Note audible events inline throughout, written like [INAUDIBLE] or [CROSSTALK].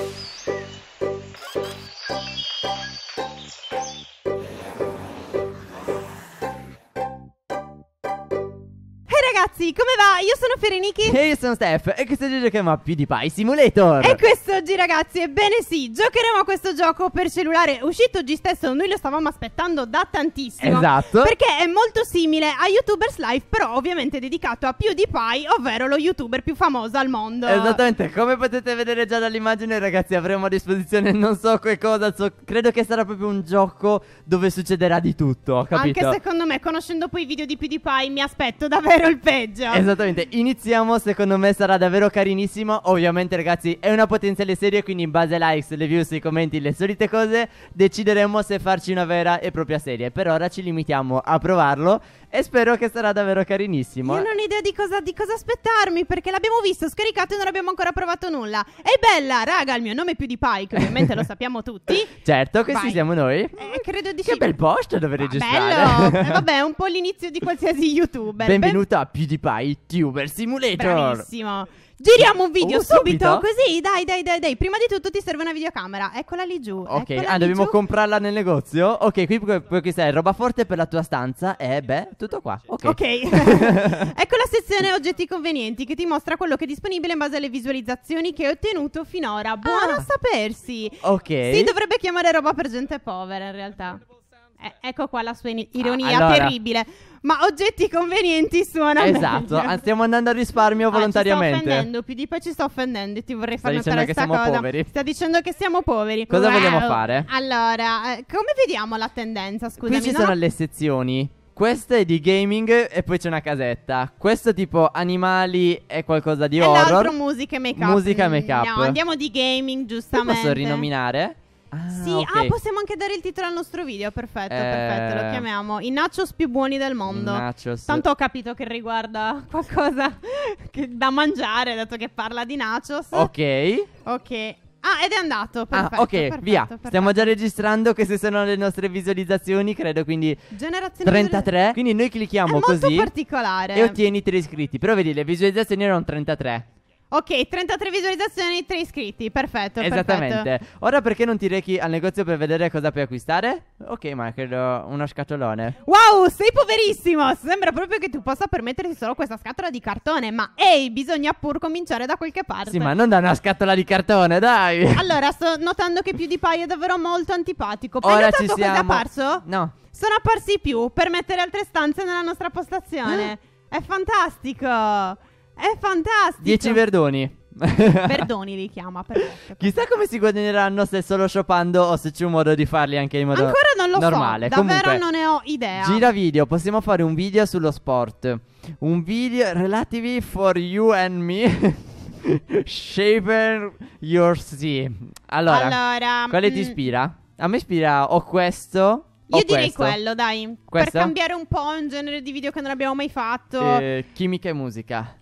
Thank you. ragazzi, come va? Io sono Fereniki E io sono Steph e questo gioco si chiama PewDiePie Simulator E questo oggi ragazzi, ebbene sì, giocheremo a questo gioco per cellulare Uscito oggi stesso, noi lo stavamo aspettando da tantissimo Esatto Perché è molto simile a YouTubers Life Però ovviamente dedicato a PewDiePie, ovvero lo youtuber più famoso al mondo Esattamente, come potete vedere già dall'immagine ragazzi avremo a disposizione non so che cosa so, Credo che sarà proprio un gioco dove succederà di tutto, capito? Anche secondo me, conoscendo poi i video di PewDiePie mi aspetto davvero il peggio scheggia. Esattamente, iniziamo, secondo me sarà davvero carinissimo. Ovviamente ragazzi è una potenziale serie, quindi in base ai likes, le views, i commenti, le solite cose, decideremo se farci una vera e propria serie. Per ora ci limitiamo a provarlo e spero che sarà davvero carinissimo. Io non ho idea di cosa, di cosa aspettarmi perché l'abbiamo visto, scaricato e non abbiamo ancora provato nulla. Ehi bella, raga, il mio nome è più di Pike, ovviamente lo sappiamo tutti. [LAUGHS] Certo, questi Vai. siamo noi. Eh, credo di sì. Che bel posto dove ah, registrare. Bello. [LAUGHS] eh, vabbè, un po' l'inizio di qualsiasi youtuber. Benvenuta a più di PewDiePie Tuber Simulator. Bravissimo. Giriamo un video oh, subito. subito. Così, dai, dai, dai, dai. Prima di tutto ti serve una videocamera. Eccola lì giù. Ok, ah, dobbiamo giù. comprarla nel negozio. Ok, qui questa è roba forte per la tua stanza. E eh, beh, tutto qua. Ok. okay. [LAUGHS] ecco la sezione oggetti convenienti che ti mostra quello che è disponibile in base alle visualizzazioni che hai ottenuto finora. Buono ah. sapersi. Ok. Si dovrebbe chiamare roba per gente povera in realtà. Eh, ecco qua la sua ironia ah, allora. terribile. Ma oggetti convenienti suona Esatto, meglio. Ah, stiamo andando a risparmio ah, volontariamente. Ci sto offendendo, PDP ci sto offendendo e ti vorrei far Sta notare questa cosa. Poveri. Sta dicendo che siamo poveri. Cosa wow. vogliamo fare? Allora, eh, come vediamo la tendenza, scusami. Qui ci sono ho... le sezioni. Questa è di gaming e poi c'è una casetta. Questo tipo animali e qualcosa di e horror. E l'altro musica e make up. Musica e make up. No, andiamo di gaming giustamente. Lo posso rinominare? Ah, sì, ah, okay. ah, possiamo anche dare il titolo al nostro video. Perfetto, eh... perfetto. Lo eh. chiamiamo I nachos più buoni del mondo. Nachos. Tanto ho capito che riguarda qualcosa [LAUGHS] da mangiare, dato che parla di nachos. Ok. Ok. Ah, ed è andato. Ah, perfetto, ah, ok, perfetto, via. Perfetto. Stiamo già registrando. Queste sono le nostre visualizzazioni, credo. Quindi Generazione 33. quindi noi clicchiamo è così. È particolare. E ottieni tre iscritti. Però vedi, le visualizzazioni erano 33. Ok, 33 visualizzazioni, 3 iscritti, perfetto. Esattamente. Perfetto. Ora perché non ti rechi al negozio per vedere cosa puoi acquistare? Ok, ma credo uno scatolone. Wow, sei poverissimo! Sembra proprio che tu possa permetterti solo questa scatola di cartone, ma ehi, bisogna pur cominciare da qualche parte. Sì, ma non da una scatola di cartone, dai! Allora, sto notando che più di PewDiePie è davvero molto antipatico. Poi Ora ci siamo. è apparso? No. Sono apparsi più per mettere altre stanze nella nostra postazione. [GASPS] è fantastico! È fantastico. 10 verdoni. [LAUGHS] Verdoni li chiama perfetto, Chissà come si guadagneranno se solo shoppando o se c'è un modo di farli anche in modo normale. Ancora non lo normale. so, davvero Comunque, non ne ho idea. Gira video, possiamo fare un video sullo sport. Un video relativi for you and me. [LAUGHS] Shaper your sea. Allora, Allora, quale ti mm. ispira? A me ispira o questo Io direi questo. quello, dai. Questo? Per cambiare un po' un genere di video che non abbiamo mai fatto. Eh, chimica e musica.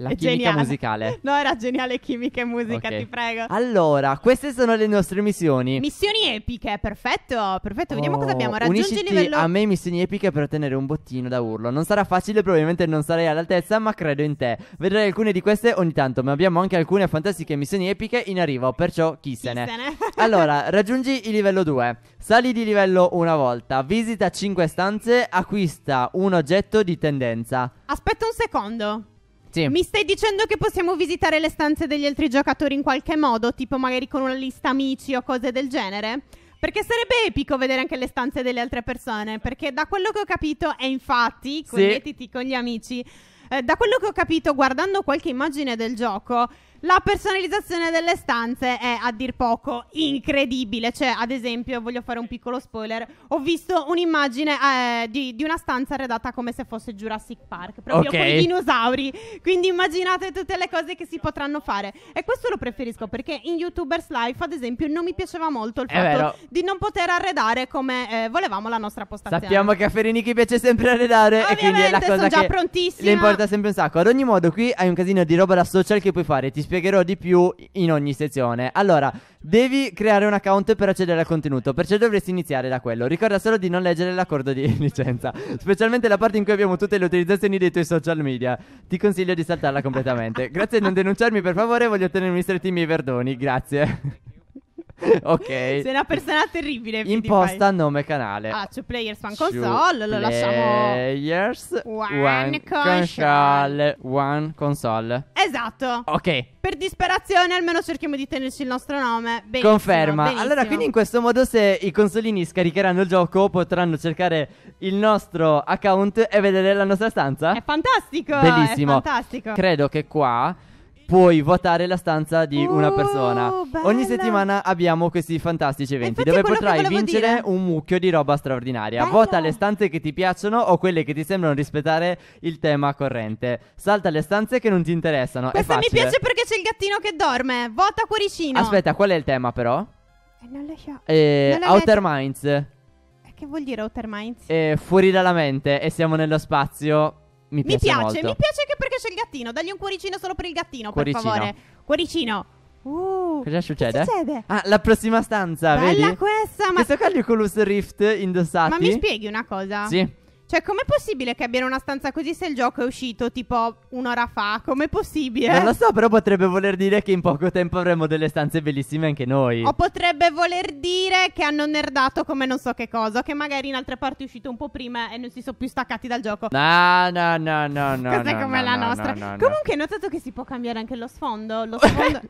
La chimica geniale. musicale. [LAUGHS] No, era geniale chimica e musica, Ok. ti prego. Allora, queste sono le nostre missioni. Missioni epiche, perfetto, perfetto. Vediamo cosa abbiamo. Raggiungi il unisciti livello... a me missioni epiche per ottenere un bottino da urlo. Non sarà facile, probabilmente non sarei all'altezza, ma credo in te. Vedrai alcune di queste ogni tanto, ma abbiamo anche alcune fantastiche missioni epiche in arrivo, perciò chi se ne. [LAUGHS] Allora, raggiungi il livello 2. Sali di livello una volta, visita 5 stanze, acquista un oggetto di tendenza. Aspetta un secondo. Sì. Mi stai dicendo che possiamo visitare le stanze degli altri giocatori in qualche modo, tipo magari con una lista amici o cose del genere? Perché sarebbe epico vedere anche le stanze delle altre persone, perché da quello che ho capito e infatti, connettiti sì. con gli amici, eh, da quello che ho capito guardando qualche immagine del gioco, la personalizzazione delle stanze è a dir poco incredibile. Cioè, ad esempio, voglio fare un piccolo spoiler. Ho visto un'immagine eh, di, di, una stanza arredata come se fosse Jurassic Park, proprio okay. con i dinosauri. Quindi immaginate tutte le cose che si potranno fare. E questo lo preferisco perché in YouTubers Life, ad esempio, non mi piaceva molto il fatto di non poter arredare come eh, volevamo la nostra postazione. Sappiamo che a Ferenichi piace sempre arredare. Ovviamente, e quindi è la cosa sono già che prontissima. Le importa sempre un sacco. Ad ogni modo, qui hai un casino di roba da social che puoi fare. Ti spiegherò di più in ogni sezione. Allora, devi creare un account per accedere al contenuto, perciò dovresti iniziare da quello. Ricorda solo di non leggere l'accordo di [LAUGHS] licenza, specialmente la parte in cui abbiamo tutte le utilizzazioni dei tuoi social media. Ti consiglio di saltarla completamente. [LAUGHS] Grazie di non denunciarmi, per favore, voglio ottenere stretti miei perdoni. Grazie. [LAUGHS] ok. Sei una persona terribile. Imposta PewDiePie. nome canale. Ah, cioè Players One Console. Lo lasciamo. Players One, one console. console. One Console. Esatto. Ok. Per disperazione, almeno cerchiamo di tenerci il nostro nome. Benissimo, Conferma. Benissimo. Allora, quindi in questo modo, se i consolini scaricheranno il gioco, potranno cercare il nostro account e vedere la nostra stanza. È fantastico. Bellissimo. È fantastico. Credo che qua puoi votare la stanza di Uh, una oh, persona. Ogni settimana abbiamo questi fantastici eventi dove potrai vincere dire. un mucchio di roba straordinaria. Bello. Vota le stanze che ti piacciono o quelle che ti sembrano rispettare il tema corrente. Salta le stanze che non ti interessano. Questa è mi piace perché c'è il gattino che dorme. Vota cuoricino. Aspetta, qual è il tema però? Eh, non lo so. Eh, Non l'ho Outer Minds. Eh, che vuol dire Outer Minds? Eh, fuori dalla mente e siamo nello spazio mi piace, mi piace, molto. mi piace anche perché c'è il gattino. Dagli un cuoricino solo per il gattino, cuoricino. per favore. Cuoricino. Uh, cosa succede? Che succede? Ah, la prossima stanza, Bella vedi? Bella questa, ma... Questo qua è l'Oculus Rift indossato. Ma mi spieghi una cosa? Sì. Cioè, com'è possibile che abbiano una stanza così se il gioco è uscito tipo un'ora fa? Com'è possibile? Non lo so, però potrebbe voler dire che in poco tempo avremo delle stanze bellissime anche noi. O potrebbe voler dire che hanno nerdato come non so che cosa, che magari in altre parti è uscito un po' prima e non si sono più staccati dal gioco. No, no, no, no, no. Cos'è no, come no, la no, nostra? Comunque, hai notato che si può cambiare anche lo sfondo? Lo [LAUGHS] sfondo...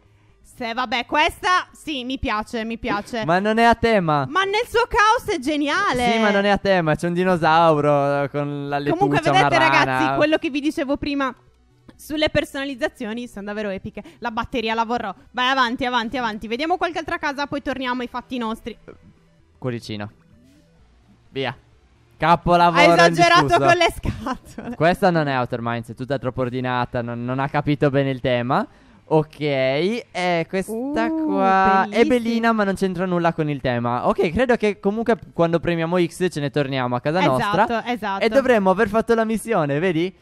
Forse, vabbè, questa sì, mi piace, mi piace. ma non è a tema. Ma nel suo caos è geniale. Sì, ma non è a tema, c'è un dinosauro eh, con la lepuccia, Comunque vedete ragazzi, quello che vi dicevo prima sulle personalizzazioni sono davvero epiche. La batteria la vorrò. Vai avanti, avanti, avanti. Vediamo qualche altra casa, poi torniamo ai fatti nostri. Cuoricino. Via. Capolavoro. Ha esagerato con le scatole. Questa non è Outer Minds, è tutta troppo ordinata, non, non ha capito bene il tema. Ok, eh, questa uh, qua bellissima. è bellina ma non c'entra nulla con il tema. Ok, credo che comunque quando premiamo X ce ne torniamo a casa esatto, nostra. Esatto, esatto. E dovremmo aver fatto la missione, vedi?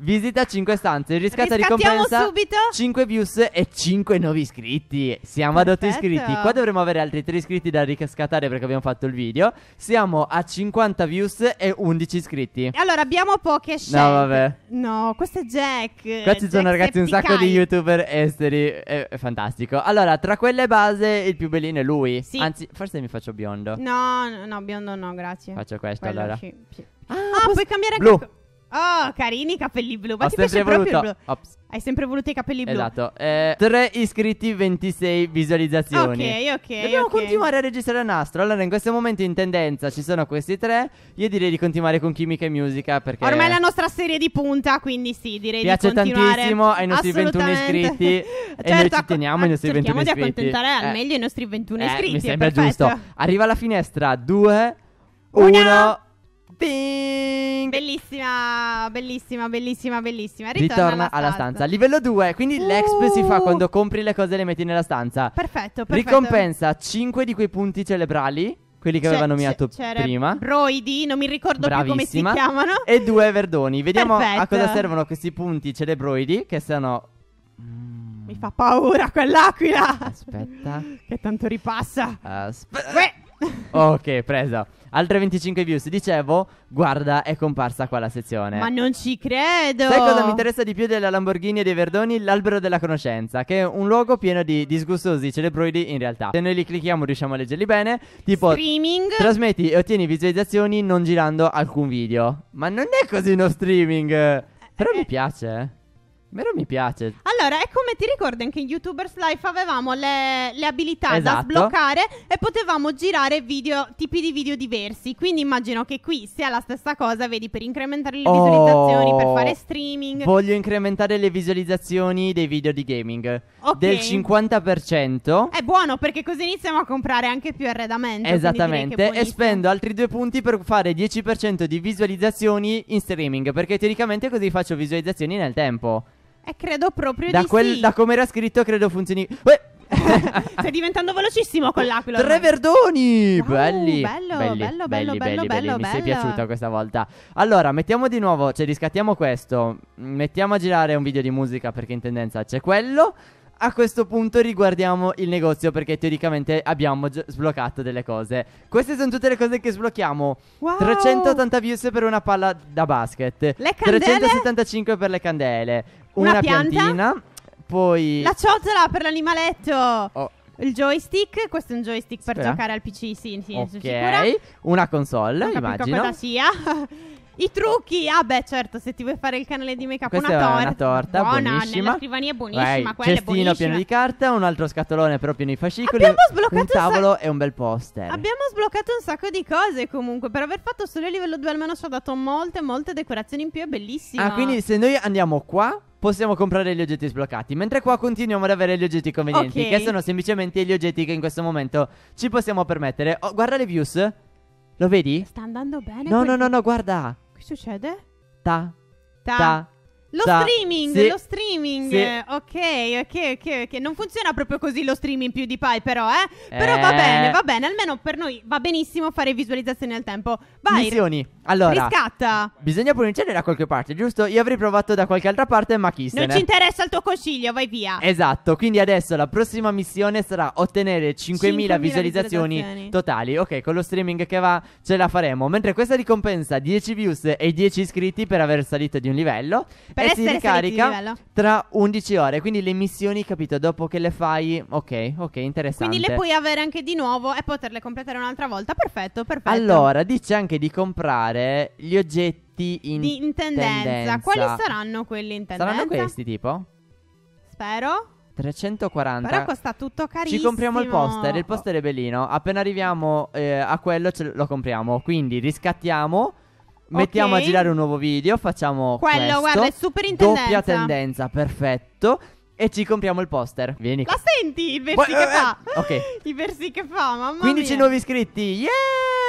Visita 5 stanze, riscatta ricompensa subito. 5 views e 5 nuovi iscritti. Siamo ad 8 iscritti. Qua dovremmo avere altri 3 iscritti da riscattare perché abbiamo fatto il video. Siamo a 50 views e 11 iscritti. Allora abbiamo poche scelte. No, vabbè. No, questo è Jack. Qua ci Jack sono ragazzi un sacco di youtuber esteri. È, è, fantastico. Allora, tra quelle base, il più bellino è lui. Sì. Anzi, forse mi faccio biondo. No, no, biondo no, grazie. Faccio questo Quello allora. Sì, sì. Ah, ah puoi cambiare anche. Blu. Oh, carini i capelli blu. Ma Ho ti piace voluto... proprio blu. Ops. Hai sempre voluto i capelli blu. Esatto. Eh, 3 iscritti, 26 visualizzazioni. Ok, ok. Dobbiamo okay. continuare a registrare a nastro. Allora, in questo momento in tendenza ci sono questi tre. Io direi di continuare con chimica e musica. Perché ormai è la nostra serie di punta, quindi sì, direi piace di continuare. Piace tantissimo ai nostri 21 iscritti. certo, [LAUGHS] e noi ci certo, teniamo ai nostri 21 iscritti. Cerchiamo di accontentare al eh. meglio i nostri 21 eh, iscritti. Mi sembra giusto. Arriva la finestra. 2, 1. Ping. Bellissima, bellissima, bellissima, bellissima. Ritorna, Ritorna alla, alla stanza. Livello 2, quindi uh. l'exp si fa uh! quando compri le cose e le metti nella stanza. Perfetto, perfetto. Ricompensa 5 di quei punti cerebrali. Quelli che c'è, aveva nominato prima. Broidi, non mi ricordo Bravissima. più come si chiamano. E due verdoni. Vediamo perfetto. a cosa servono questi punti celebroidi, che sono... Mm, mi fa paura quell'aquila. Aspetta. [LAUGHS] che tanto ripassa. Aspetta. [LAUGHS] ok, presa. Altre 25 views, dicevo, guarda, è comparsa qua la sezione. Ma non ci credo! Sai cosa mi interessa di più della Lamborghini e dei Verdoni? L'albero della conoscenza, che è un luogo pieno di disgustosi celebroidi in realtà. Se noi li clicchiamo riusciamo a leggerli bene, tipo... Streaming? Trasmetti e ottieni visualizzazioni non girando alcun video. Ma non è così uno streaming! Però eh. mi piace, eh. Vero mi piace. Allora, è come ti ricordi anche in YouTubers Life avevamo le, le abilità esatto. da sbloccare e potevamo girare video, tipi di video diversi. Quindi immagino che qui sia la stessa cosa, vedi, per incrementare le oh, visualizzazioni, per oh, fare streaming. Voglio incrementare le visualizzazioni dei video di gaming okay. del 50%. È buono perché così iniziamo a comprare anche più arredamento. Esattamente. E spendo altri due punti per fare 10% di visualizzazioni in streaming. Perché teoricamente così faccio visualizzazioni nel tempo. Eh, credo proprio da di quel, sì. Da come era scritto, credo funzioni. Uè! [LAUGHS] Stai diventando velocissimo con l'aquila. Tre verdoni! Wow, belli, bello, belli, bello, belli, bello, belli, bello, belli. Mi sei piaciuta questa volta. Allora, mettiamo di nuovo, cioè riscattiamo questo. Mettiamo a girare un video di musica perché in tendenza c'è quello. A questo punto riguardiamo il negozio perché teoricamente abbiamo gi- sbloccato delle cose. Queste sono tutte le cose che sblocchiamo. Wow. 380 views per una palla da basket. Le candele? 375 per le candele una, pianta. piantina. Poi La ciotola per l'animaletto. Oh. Il joystick, questo è un joystick per giocare al PC, sì, sì, Ok, una console, non immagino. cosa sia. I trucchi, ah beh, certo, se ti vuoi fare il canale di make up, una, tor- una torta. Buona, buonissima. nella scrivania è buonissima. Vai, cestino è pieno di carta, un altro scatolone però pieno di fascicoli. Abbiamo sbloccato un tavolo sac- e un bel poster. Abbiamo sbloccato un sacco di cose comunque. Per aver fatto solo il livello 2 almeno ci ha dato molte, molte decorazioni in più. È bellissimo. Ah, quindi se noi andiamo qua, possiamo comprare gli oggetti sbloccati. Mentre qua continuiamo ad avere gli oggetti convenienti, okay. che sono semplicemente gli oggetti che in questo momento ci possiamo permettere. Oh, guarda le views. Lo vedi? Sta andando bene. No, quel... no, no, no, guarda. Kto siada? Ta. Ta. ta. Lo streaming, se, lo streaming, se, ok, ok, ok, ok. Non funziona proprio così lo streaming più di Pi, però, eh? Però eh, va bene, va bene, almeno per noi va benissimo fare visualizzazioni al tempo. Vai. Missioni. Allora, riscatta. Bisogna pronunciare da qualche parte, giusto? Io avrei provato da qualche altra parte, ma chi se Non ci interessa il tuo consiglio, vai via. Esatto, quindi adesso la prossima missione sarà ottenere 5.000 visualizzazioni, visualizzazioni, totali. Ok, con lo streaming che va ce la faremo. Mentre questa ricompensa 10 views e 10 iscritti per aver salito di un livello per e si ricarica tra 11 ore. Quindi le missioni, capito, dopo che le fai, ok, ok, interessante. Quindi le puoi avere anche di nuovo e poterle completare un'altra volta. Perfetto, perfetto. Allora, dice anche di comprare gli oggetti in, di, intendenza. tendenza. Quali saranno quelli in tendenza? Saranno questi, tipo? Spero. 340. Però costa tutto carissimo. Ci compriamo il poster. Il poster è bellino. Appena arriviamo eh, a quello, ce lo compriamo. Quindi riscattiamo Mettiamo a girare un nuovo video, facciamo Quello, questo. guarda, è super in Doppia tendenza, perfetto. E ci compriamo il poster. Vieni. La senti i versi Poi, che eh, fa? Eh, ok. I versi che fa, mamma 15 mia. nuovi iscritti. Yeah!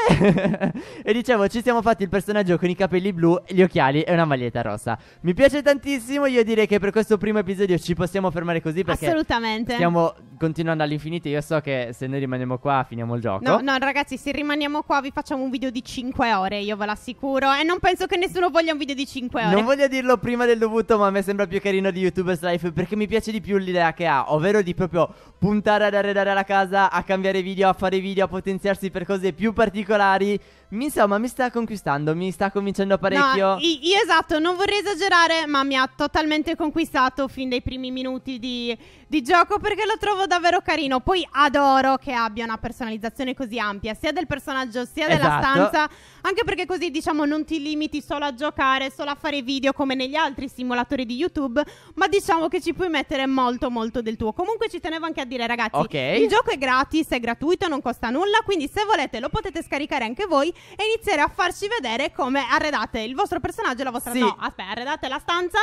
[LAUGHS] e dicevo, ci siamo fatti il personaggio con i capelli blu, gli occhiali e una maglietta rossa. Mi piace tantissimo. Io direi che per questo primo episodio ci possiamo fermare così perché Assolutamente. Stiamo continuando all'infinito. Io so che se noi rimaniamo qua finiamo il gioco. No, no, ragazzi, se rimaniamo qua vi facciamo un video di 5 ore, io ve l'assicuro. E non penso che nessuno voglia un video di 5 ore. Non voglio dirlo prima del dovuto, ma a me sembra più carino di YouTuber's Life perché mi piace piace di più l'idea che ha, ovvero di proprio puntare ad arredare la casa, a cambiare video, a fare video, a potenziarsi per cose più particolari. insomma, mi sta conquistando, mi sta convincendo parecchio. No, io esatto, non vorrei esagerare, ma mi ha totalmente conquistato fin dai primi minuti di, di gioco perché lo trovo davvero carino. Poi adoro che abbia una personalizzazione così ampia, sia del personaggio sia esatto. della stanza, anche perché così diciamo non ti limiti solo a giocare, solo a fare video come negli altri simulatori di YouTube, ma diciamo che ci puoi mettere mettere molto molto del tuo. Comunque ci tenevo anche a dire ragazzi, okay. il gioco è gratis, è gratuito, non costa nulla, quindi se volete lo potete scaricare anche voi e iniziare a farci vedere come arredate il vostro personaggio e la vostra... Sì. No, aspetta, arredate la stanza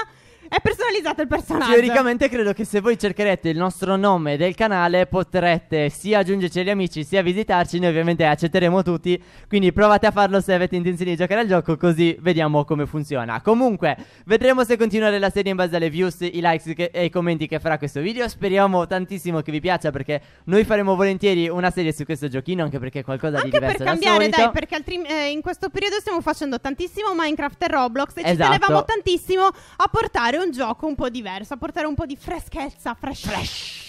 è personalizzato il personaggio. Teoricamente credo che se voi cercherete il nostro nome del canale potrete sia aggiungerci agli amici sia visitarci. Noi ovviamente accetteremo tutti. Quindi provate a farlo se avete intenzione di giocare al gioco così vediamo come funziona. Comunque vedremo se continuare la serie in base alle views, i likes che, e i commenti che farà questo video. Speriamo tantissimo che vi piaccia perché noi faremo volentieri una serie su questo giochino anche perché è qualcosa anche di diverso. Anche per cambiare dai perché altri, eh, in questo periodo stiamo facendo tantissimo Minecraft e Roblox e esatto. ci tenevamo tantissimo a portare fare un gioco un po' diverso, a portare un po' di freschezza, fresh fresh.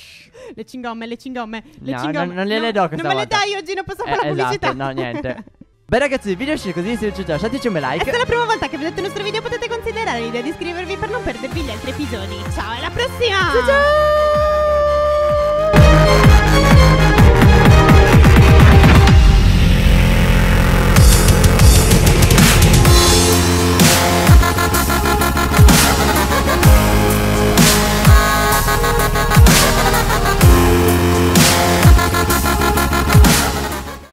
Le cingomme, le cingomme, le no, cingomme. No, non le do questa Non me le dai oggi, non posso fare la eh, esatto, pubblicità. no, niente. [LAUGHS] Beh ragazzi, il video è uscito così, se vi è piaciuto lasciateci un bel like. E se è la prima volta che vedete il nostro video potete considerare l'idea di iscrivervi per non perdervi gli altri episodi. Ciao, alla prossima! Ciao ciao!